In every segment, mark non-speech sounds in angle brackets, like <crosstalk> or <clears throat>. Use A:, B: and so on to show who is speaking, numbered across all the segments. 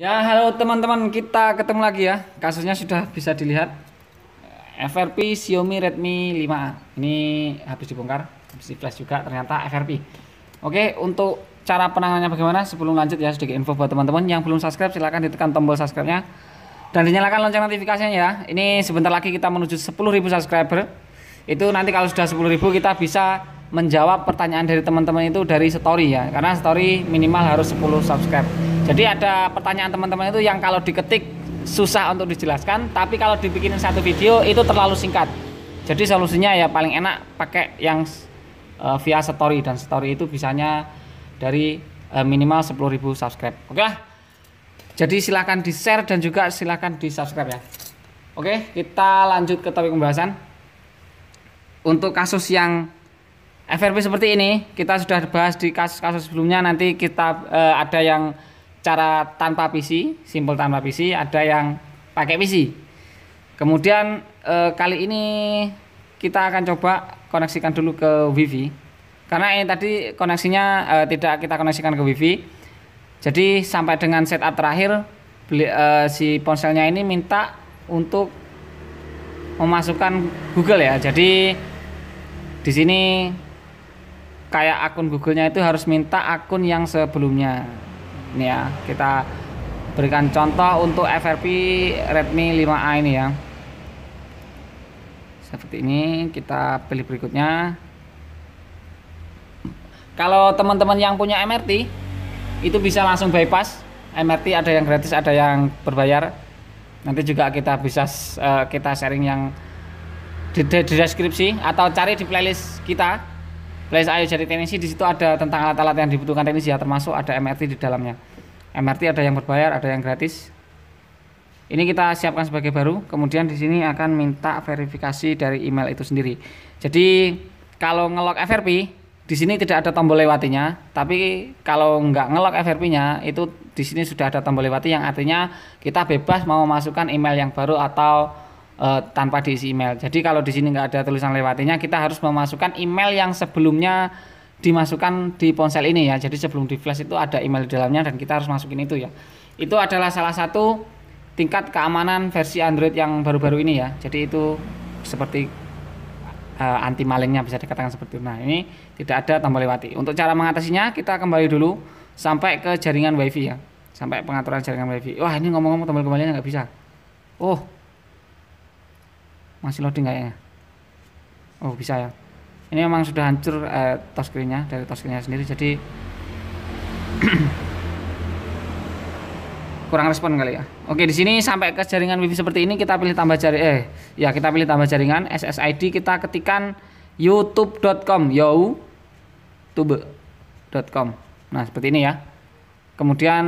A: Ya, halo teman-teman, kita ketemu lagi ya. Kasusnya sudah bisa dilihat. FRP Xiaomi Redmi 5A. Ini habis dibongkar, habis di flash juga ternyata FRP. Oke, untuk cara penanganannya bagaimana? Sebelum lanjut ya sedikit info buat teman-teman yang belum subscribe silahkan ditekan tombol subscribe-nya dan dinyalakan lonceng notifikasinya ya. Ini sebentar lagi kita menuju 10.000 subscriber. Itu nanti kalau sudah 10.000 kita bisa menjawab pertanyaan dari teman-teman itu dari story ya karena story minimal harus 10 subscribe jadi ada pertanyaan teman-teman itu yang kalau diketik susah untuk dijelaskan tapi kalau dibikinin satu video itu terlalu singkat jadi solusinya ya paling enak pakai yang eh, via story dan story itu bisanya dari uh, minimal 10.000 subscribe oke lah jadi silahkan di share dan juga silahkan di subscribe ya oke kita lanjut ke topik pembahasan untuk kasus yang FRP seperti ini kita sudah bahas di kasus-kasus sebelumnya nanti kita uh, ada yang cara tanpa PC, simpel tanpa PC, ada yang pakai PC. Kemudian uh, kali ini kita akan coba koneksikan dulu ke WiFi karena ini tadi koneksinya uh, tidak kita koneksikan ke WiFi. Jadi sampai dengan setup terakhir beli, uh, si ponselnya ini minta untuk memasukkan Google ya. Jadi di sini kayak akun Google-nya itu harus minta akun yang sebelumnya. Ini ya, kita berikan contoh untuk FRP Redmi 5A ini ya. Seperti ini, kita pilih berikutnya. Kalau teman-teman yang punya MRT, itu bisa langsung bypass. MRT ada yang gratis, ada yang berbayar. Nanti juga kita bisa eh, kita sharing yang di, di deskripsi atau cari di playlist kita Blaze Ayo jadi Teknisi di situ ada tentang alat-alat yang dibutuhkan teknisi ya termasuk ada MRT di dalamnya. MRT ada yang berbayar, ada yang gratis. Ini kita siapkan sebagai baru. Kemudian di sini akan minta verifikasi dari email itu sendiri. Jadi kalau ngelog FRP di sini tidak ada tombol lewatinya, tapi kalau nggak ngelog FRP-nya itu di sini sudah ada tombol lewati yang artinya kita bebas mau masukkan email yang baru atau uh, tanpa diisi email. Jadi kalau di sini nggak ada tulisan lewatinya, kita harus memasukkan email yang sebelumnya dimasukkan di ponsel ini ya. Jadi sebelum di flash itu ada email di dalamnya dan kita harus masukin itu ya. Itu adalah salah satu tingkat keamanan versi Android yang baru-baru ini ya. Jadi itu seperti uh, anti malingnya bisa dikatakan seperti itu. Nah, ini tidak ada tombol lewati. Untuk cara mengatasinya kita kembali dulu sampai ke jaringan WiFi ya. Sampai pengaturan jaringan WiFi. Wah, ini ngomong-ngomong tombol kembalinya nggak bisa. Oh, masih loading kayaknya oh bisa ya ini memang sudah hancur eh, touchscreennya dari touchscreennya sendiri jadi <clears throat> kurang respon kali ya oke di sini sampai ke jaringan wifi seperti ini kita pilih tambah jaring eh ya kita pilih tambah jaringan SSID kita ketikkan youtube.com youtu.be.com. nah seperti ini ya kemudian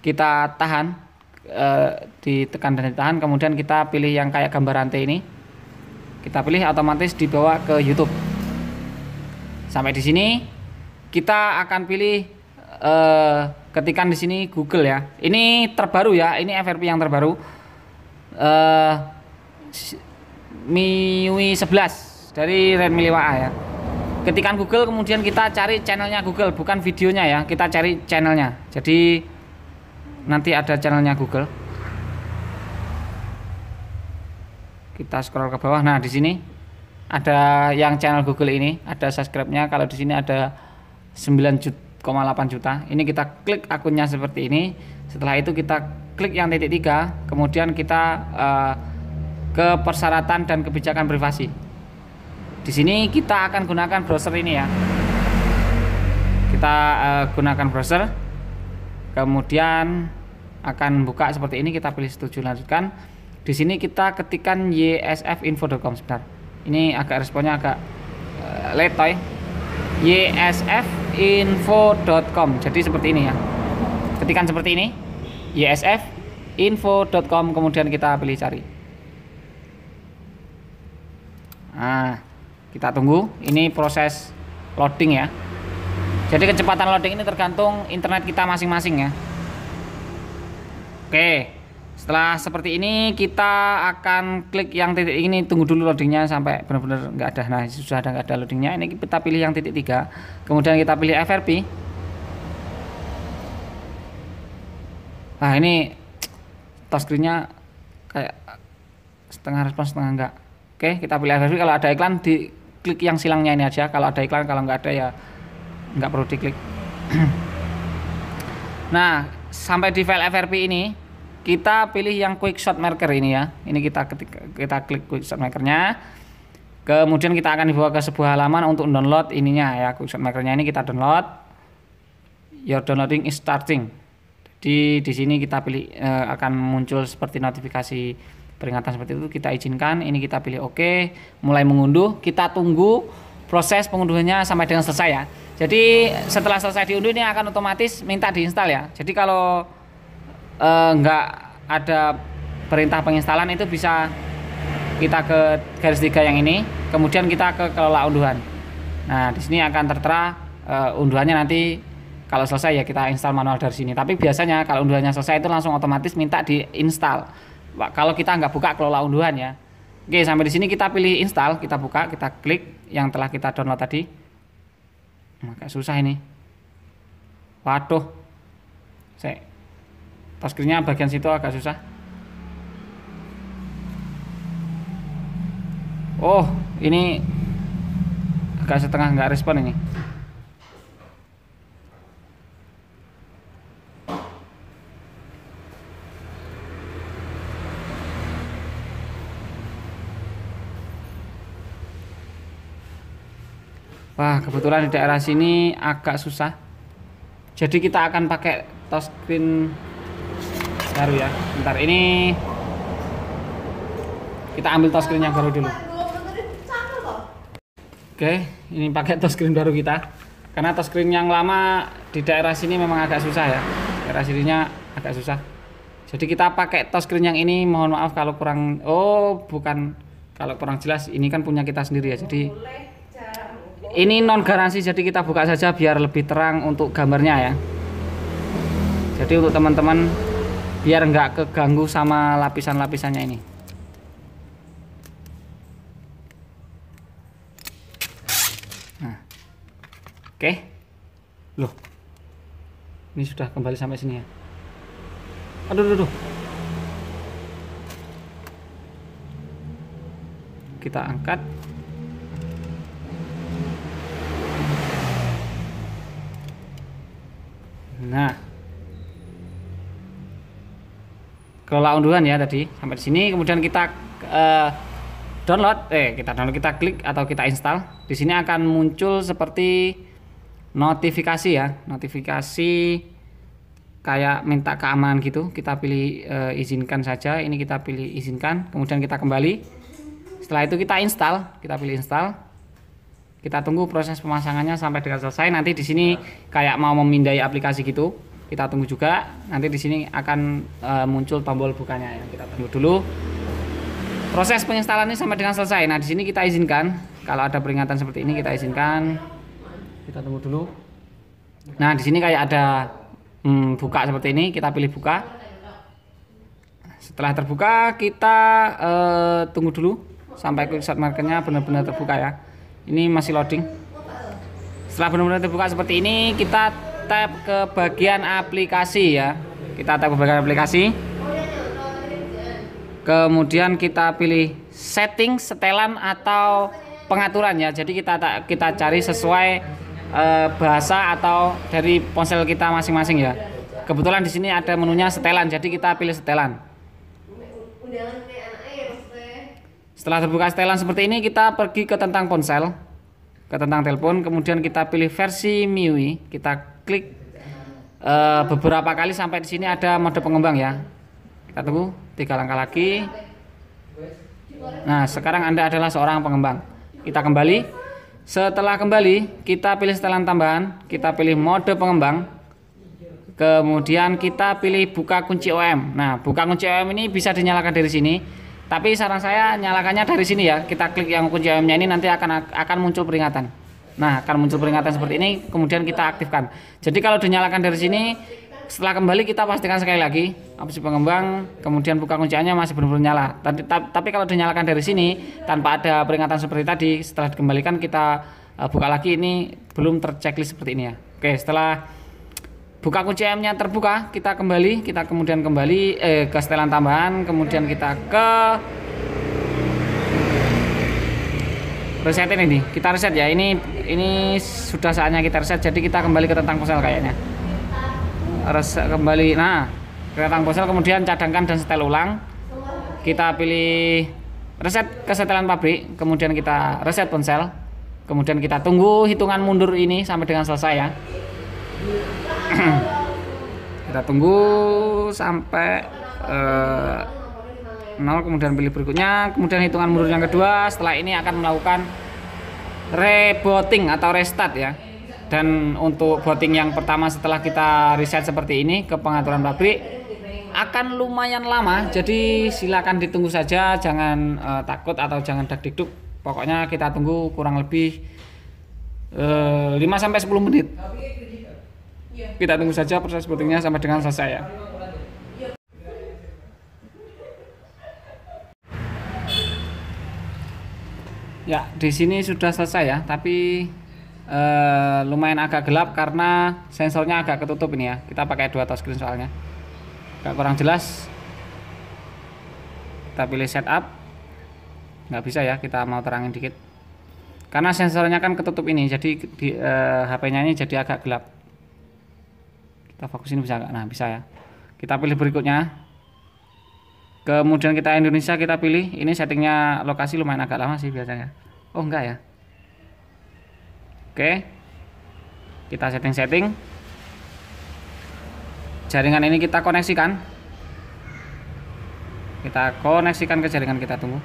A: kita tahan Eh, ditekan dan ditahan kemudian kita pilih yang kayak gambar rantai ini kita pilih otomatis dibawa ke YouTube sampai di sini kita akan pilih uh, ketikan di sini Google ya ini terbaru ya ini FRP yang terbaru uh, MIUI 11 dari Redmi 5A ya ketikan Google kemudian kita cari channelnya Google bukan videonya ya kita cari channelnya jadi nanti ada channelnya Google kita scroll ke bawah nah di sini ada yang channel Google ini ada subscribe-nya kalau di sini ada 9,8 juta ini kita klik akunnya seperti ini setelah itu kita klik yang titik tiga kemudian kita uh, ke persyaratan dan kebijakan privasi di sini kita akan gunakan browser ini ya kita uh, gunakan browser kemudian akan buka seperti ini kita pilih setuju lanjutkan di sini kita ketikkan ysfinfo.com sebentar ini agak responnya agak uh, eh, letoy ya. ysfinfo.com jadi seperti ini ya ketikan seperti ini ysfinfo.com kemudian kita pilih cari nah kita tunggu ini proses loading ya jadi kecepatan loading ini tergantung internet kita masing-masing ya. Oke. Setelah seperti ini kita akan klik yang titik ini tunggu dulu loadingnya sampai benar-benar nggak ada. Nah sudah ada nggak ada loadingnya. Ini kita pilih yang titik tiga. Kemudian kita pilih FRP. Nah ini touchscreennya kayak setengah respons setengah enggak. Oke kita pilih FRP. Kalau ada iklan di klik yang silangnya ini aja. Kalau ada iklan kalau nggak ada ya nggak perlu diklik <clears throat> nah sampai di file FRP ini kita pilih yang quick shot marker ini ya ini kita ketik, kita klik quick shot markernya kemudian kita akan dibawa ke sebuah halaman untuk download ininya ya quick shot markernya ini kita download your downloading is starting Jadi di sini kita pilih eh, akan muncul seperti notifikasi peringatan seperti itu kita izinkan ini kita pilih oke okay. mulai mengunduh kita tunggu proses pengunduhannya sampai dengan selesai ya jadi setelah selesai diunduh ini akan otomatis minta diinstal ya. Jadi kalau eh, nggak ada perintah penginstalan itu bisa kita ke garis tiga yang ini, kemudian kita ke kelola unduhan. Nah di sini akan tertera eh, unduhannya nanti kalau selesai ya kita install manual dari sini. Tapi biasanya kalau unduhannya selesai itu langsung otomatis minta diinstal. Kalau kita nggak buka kelola unduhan ya. Oke sampai di sini kita pilih install, kita buka, kita klik yang telah kita download tadi maka susah ini waduh saya taskernya bagian situ agak susah oh ini agak setengah nggak respon ini Wah, kebetulan di daerah sini agak susah. Jadi kita akan pakai touchscreen baru ya. Bentar ini kita ambil touchscreen yang baru dulu. Oke, ini pakai touchscreen baru kita. Karena touchscreen yang lama di daerah sini memang agak susah ya. Daerah sininya agak susah. Jadi kita pakai touchscreen yang ini. Mohon maaf kalau kurang oh, bukan kalau kurang jelas ini kan punya kita sendiri ya. Jadi ini non garansi jadi kita buka saja biar lebih terang untuk gambarnya ya jadi untuk teman-teman biar nggak keganggu sama lapisan-lapisannya ini nah. oke loh ini sudah kembali sampai sini ya aduh aduh, aduh. kita angkat Nah, kelola unduhan ya tadi sampai di sini. Kemudian kita eh, download, eh kita download, kita klik atau kita install. Di sini akan muncul seperti notifikasi ya, notifikasi kayak minta keamanan gitu. Kita pilih eh, izinkan saja. Ini kita pilih izinkan. Kemudian kita kembali. Setelah itu kita install, kita pilih install. Kita tunggu proses pemasangannya sampai dengan selesai. Nanti di sini kayak mau memindai aplikasi gitu. Kita tunggu juga. Nanti di sini akan e, muncul tombol bukanya ya. Kita tunggu dulu. Proses penginstalannya sampai dengan selesai. Nah, di sini kita izinkan. Kalau ada peringatan seperti ini kita izinkan. Kita tunggu dulu. Nah, di sini kayak ada hmm, buka seperti ini. Kita pilih buka setelah terbuka kita e, tunggu dulu sampai saat markernya benar-benar terbuka ya ini masih loading setelah benar-benar terbuka seperti ini kita tap ke bagian aplikasi ya kita tap ke bagian aplikasi kemudian kita pilih setting setelan atau pengaturan ya jadi kita kita cari sesuai eh, bahasa atau dari ponsel kita masing-masing ya kebetulan di sini ada menunya setelan jadi kita pilih setelan setelah terbuka setelan seperti ini, kita pergi ke tentang ponsel, ke tentang telepon, kemudian kita pilih versi MIUI, kita klik e, beberapa kali sampai di sini ada mode pengembang ya. Kita tunggu tiga langkah lagi. Nah, sekarang Anda adalah seorang pengembang. Kita kembali. Setelah kembali, kita pilih setelan tambahan, kita pilih mode pengembang. Kemudian kita pilih buka kunci OM. Nah, buka kunci OM ini bisa dinyalakan dari sini tapi saran saya nyalakannya dari sini ya. Kita klik yang kunci ayamnya ini nanti akan akan muncul peringatan. Nah, akan muncul peringatan seperti ini kemudian kita aktifkan. Jadi kalau dinyalakan dari sini setelah kembali kita pastikan sekali lagi opsi pengembang kemudian buka kunciannya masih belum nyala. Tapi, tapi kalau dinyalakan dari sini tanpa ada peringatan seperti tadi setelah dikembalikan kita eh, buka lagi ini belum terceklis seperti ini ya. Oke, setelah buka UCM-nya terbuka, kita kembali, kita kemudian kembali eh, ke setelan tambahan, kemudian kita ke resetin ini. Kita reset ya. Ini ini sudah saatnya kita reset. Jadi kita kembali ke tentang ponsel kayaknya. Reset kembali. Nah, ke tentang ponsel kemudian cadangkan dan setel ulang. Kita pilih reset ke setelan pabrik, kemudian kita reset ponsel. Kemudian kita tunggu hitungan mundur ini sampai dengan selesai ya. <clears throat> kita tunggu sampai uh, eh, 0 kemudian pilih berikutnya kemudian hitungan mundur yang kedua setelah ini akan melakukan rebooting atau restart ya dan untuk voting yang pertama setelah kita reset seperti ini ke pengaturan pabrik akan lumayan lama jadi silakan ditunggu saja jangan uh, takut atau jangan dak dikduk pokoknya kita tunggu kurang lebih uh, 5 10 menit Iya. Kita tunggu saja proses votingnya sama dengan selesai ya. Ya, di sini sudah selesai ya, tapi eh, lumayan agak gelap karena sensornya agak ketutup ini ya. Kita pakai dua touchscreen soalnya. Agak kurang jelas. Kita pilih setup. Nggak bisa ya, kita mau terangin dikit. Karena sensornya kan ketutup ini, jadi di eh, HP-nya ini jadi agak gelap kita fokusin bisa nggak nah bisa ya kita pilih berikutnya kemudian kita Indonesia kita pilih ini settingnya lokasi lumayan agak lama sih biasanya oh enggak ya oke kita setting-setting jaringan ini kita koneksikan kita koneksikan ke jaringan kita tunggu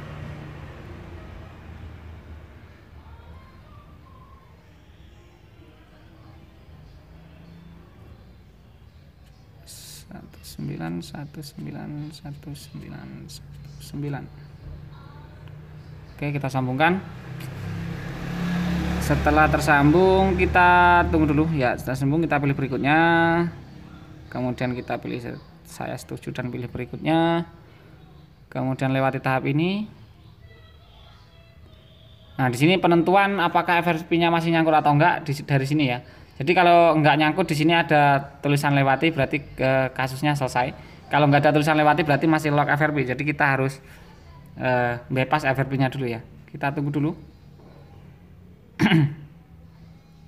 A: 19191919. Oke kita sambungkan setelah tersambung kita tunggu dulu ya setelah sambung kita pilih berikutnya kemudian kita pilih saya setuju dan pilih berikutnya kemudian lewati tahap ini nah di sini penentuan apakah FRP nya masih nyangkut atau enggak dari sini ya jadi kalau nggak nyangkut di sini ada tulisan lewati berarti ke eh, kasusnya selesai. Kalau nggak ada tulisan lewati berarti masih lock FRP. Jadi kita harus uh, bypass FRP-nya dulu ya. Kita tunggu dulu.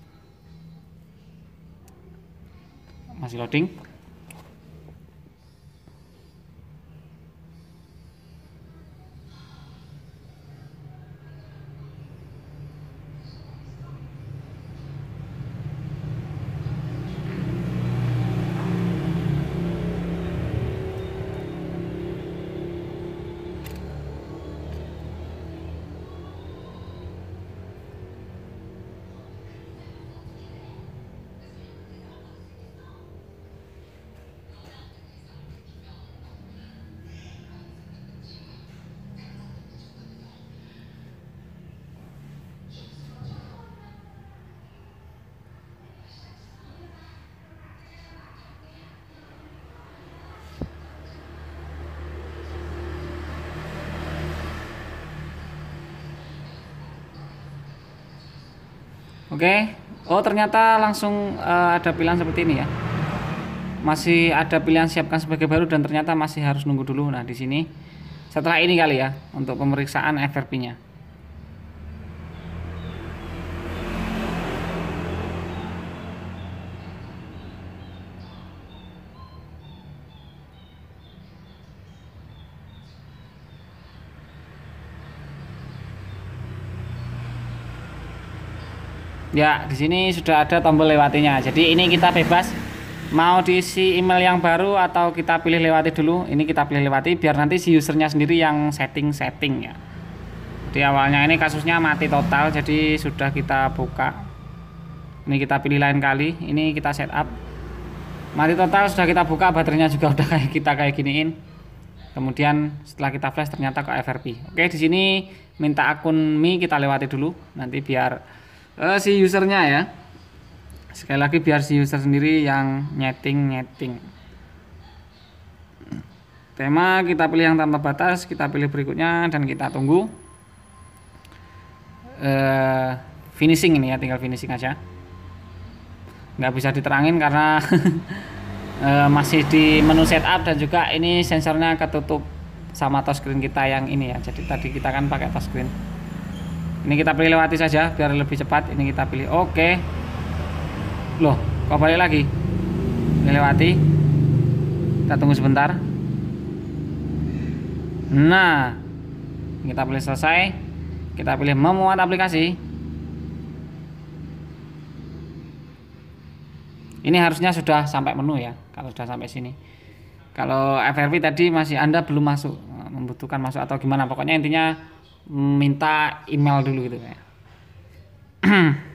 A: <clears throat> masih loading. Oke. Okay. Oh, ternyata langsung uh, ada pilihan seperti ini ya. Masih ada pilihan siapkan sebagai baru dan ternyata masih harus nunggu dulu. Nah, di sini setelah ini kali ya untuk pemeriksaan FRP-nya. Ya, di sini sudah ada tombol lewatinya. Jadi ini kita bebas mau diisi email yang baru atau kita pilih lewati dulu. Ini kita pilih lewati biar nanti si usernya sendiri yang setting-setting ya. Di awalnya ini kasusnya mati total, jadi sudah kita buka. Ini kita pilih lain kali. Ini kita setup. Mati total sudah kita buka, baterainya juga <laughs> udah kayak kita kayak giniin. Kemudian setelah kita flash ternyata ke FRP. Oke, di sini minta akun Mi kita lewati dulu. Nanti biar uh, si usernya ya sekali lagi biar si user sendiri yang nyeting nyeting tema kita pilih yang tanpa batas kita pilih berikutnya dan kita tunggu uh, finishing ini ya tinggal finishing aja nggak bisa diterangin karena uh, <laughs> masih di menu setup dan juga ini sensornya ketutup sama touchscreen kita yang ini ya jadi tadi kita kan pakai touchscreen ini kita pilih lewati saja biar lebih cepat ini kita pilih oke loh kok balik lagi ini lewati kita tunggu sebentar nah kita pilih selesai kita pilih memuat aplikasi ini harusnya sudah sampai menu ya kalau sudah sampai sini kalau FRP tadi masih Anda belum masuk membutuhkan masuk atau gimana pokoknya intinya minta email dulu gitu ya <clears throat>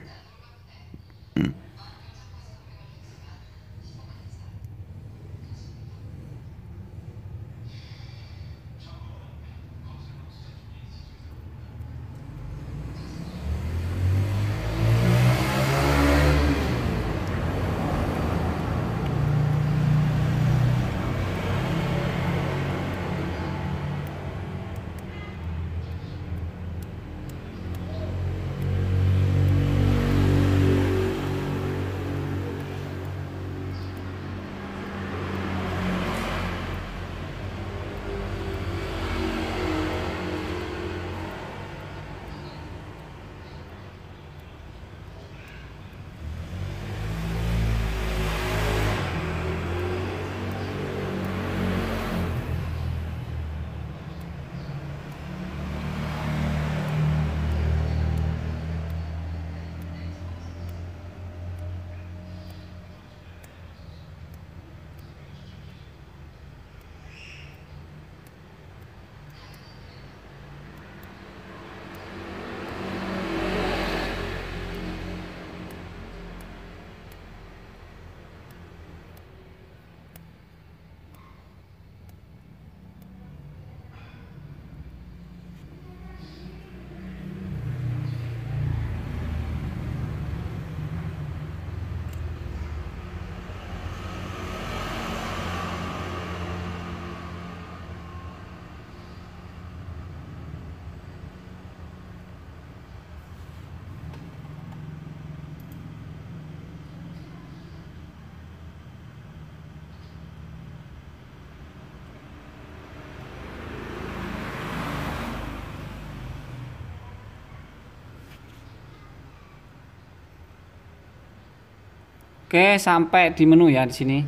A: Oke, sampai di menu ya di sini.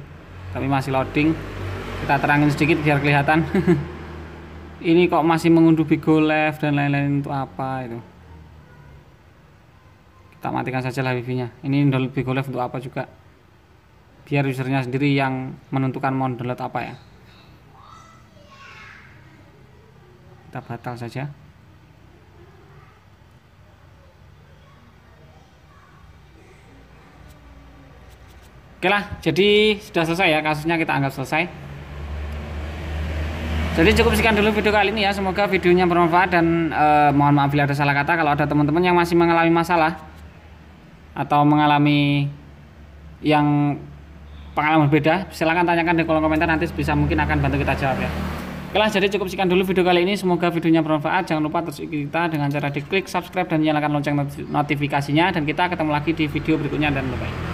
A: Tapi masih loading. Kita terangin sedikit biar kelihatan. <laughs> Ini kok masih mengunduh Bigo Live dan lain-lain itu apa itu. Kita matikan saja lah nya Ini download Bigo Live untuk apa juga. Biar usernya sendiri yang menentukan mau download apa ya. Kita batal saja. Oke lah, jadi sudah selesai ya kasusnya kita anggap selesai. Jadi cukup sekian dulu video kali ini ya. Semoga videonya bermanfaat dan eh, mohon maaf bila ada salah kata kalau ada teman-teman yang masih mengalami masalah atau mengalami yang pengalaman berbeda, silahkan tanyakan di kolom komentar nanti bisa mungkin akan bantu kita jawab ya. Oke lah, jadi cukup sekian dulu video kali ini. Semoga videonya bermanfaat. Jangan lupa terus ikuti kita dengan cara diklik subscribe dan nyalakan lonceng notifikasinya dan kita ketemu lagi di video berikutnya dan lebih.